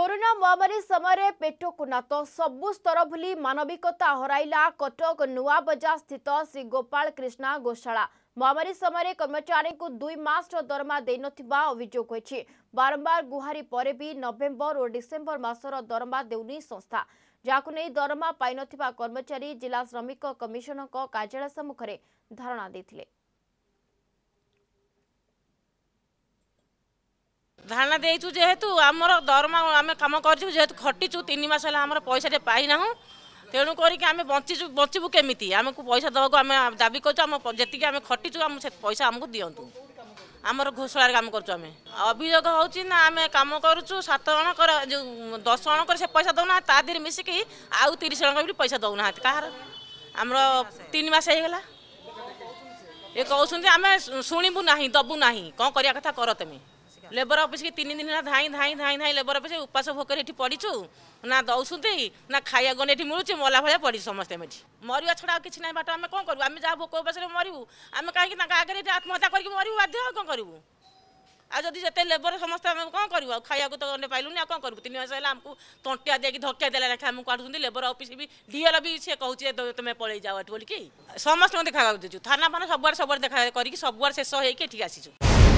corona ମହାମାରୀ ସମୟରେ ପେଟକୁ ନାତ ସବୁ ସ୍ତର ଭୁଲି ମାନବିକତା ହରାଇଲା କଟକ ନୂଆବଜାର ସ୍ଥିତ ଶ୍ରୀ ଗୋପାଳ କ୍ରିଷ୍ଣା ଗୋଶାଳା ମହାମାରୀ ସମୟରେ କର୍ମଚାରୀଙ୍କୁ ଦୁଇ ମାସର ଦରମା ଦେଇନଥିବା ଅଭିଯୋଗ ହୋଇଛି ବାରମ୍ବାର ଗୁହାରି ପରେ ବି ନଭେମ୍ବର ଓ ଡିସେମ୍ବର ମାସର ଦରମା ଦେଉନି ସଂସ୍ଥା ଯାହାକୁ ନେଇ ଦରମା ପାଇନଥିବା କର୍ମଚାରୀ ଜିଲ୍ଲା ଶ୍ରମିକ କମିଶନଙ୍କ କାର୍ଯ୍ୟାଳୟ ସମ୍ମୁଖରେ ଧାରଣା ଦେଇଥିଲେ ଧାରଣା ଦେଇଛୁ ଯେହେତୁ ଆମର ଦରମା ଆମେ କାମ କରିଛୁ ଯେହେତୁ ଖଟିଛୁ ତିନି ମାସ ହେଲା ଆମର ପଇସାଟେ ପାଇନାହୁଁ ତେଣୁ କରିକି ଆମେ ବଞ୍ଚିଛୁ ବଞ୍ଚିବୁ କେମିତି ଆମକୁ ପଇସା ଦେବାକୁ ଆମେ ଦାବି କରୁଛୁ ଆମ ଯେତିକି ଆମେ ଖଟିଛୁ ଆମ ସେ ପଇସା ଆମକୁ ଦିଅନ୍ତୁ ଆମର ଘୋଷଣାରେ କାମ କରୁଛୁ ଆମେ ଅଭିଯୋଗ ହେଉଛି ନା ଆମେ କାମ କରୁଛୁ ସାତ ଜଣଙ୍କର ଯେଉଁ ଦଶ ଜଣଙ୍କର ସେ ପଇସା ଦେଉନାହାନ୍ତି ତା ଦେହରେ ମିଶିକି ଆଉ ତିରିଶ ଜଣଙ୍କ ବି ପଇସା ଦେଉନାହାନ୍ତି କାହାର ଆମର ତିନି ମାସ ହେଇଗଲା ଏ କହୁଛନ୍ତି ଆମେ ଶୁଣିବୁ ନାହିଁ ଦେବୁ ନାହିଁ କ'ଣ କରିବା କଥା କର ତୁମେ লেবর অফিসকে তিন দিন হল ধাই ধাই ধাই ধাই লেবর অফিস উপাস ভোকরে এটি পড়িছু না দৌছুন্তি না খাইয়া গনে এটি মিলুছি মলা ভাড়া পড়ি সমস্তে এমনি মরিবা ছড়া আর কিছু নাই বাট আমি কম করবু আমি যা ভোক উপাসে মরিবু আমি কাহি তাঁর আগে এটি আত্মহত্যা করি মরিবু বাধ্য কম করবু আর যদি যেতে লেবর সমস্ত আমি কম করবু আর খাইয়া তো গনে পাইলুনি আর কম করবু তিন মাস হলে আমি তন্টিয়া দিয়ে ধক্কা দেলা লেখা আমি কাটুছেন লেবর অফিস বি ডিএল বি সে কৌছে তুমি পলাই যাও এটি বলিকি সমস্ত দেখা থানা ফানা সবুয়ার সবুয়ার দেখা করি সবুয়ার শেষ হয়েকি এটি আসিছু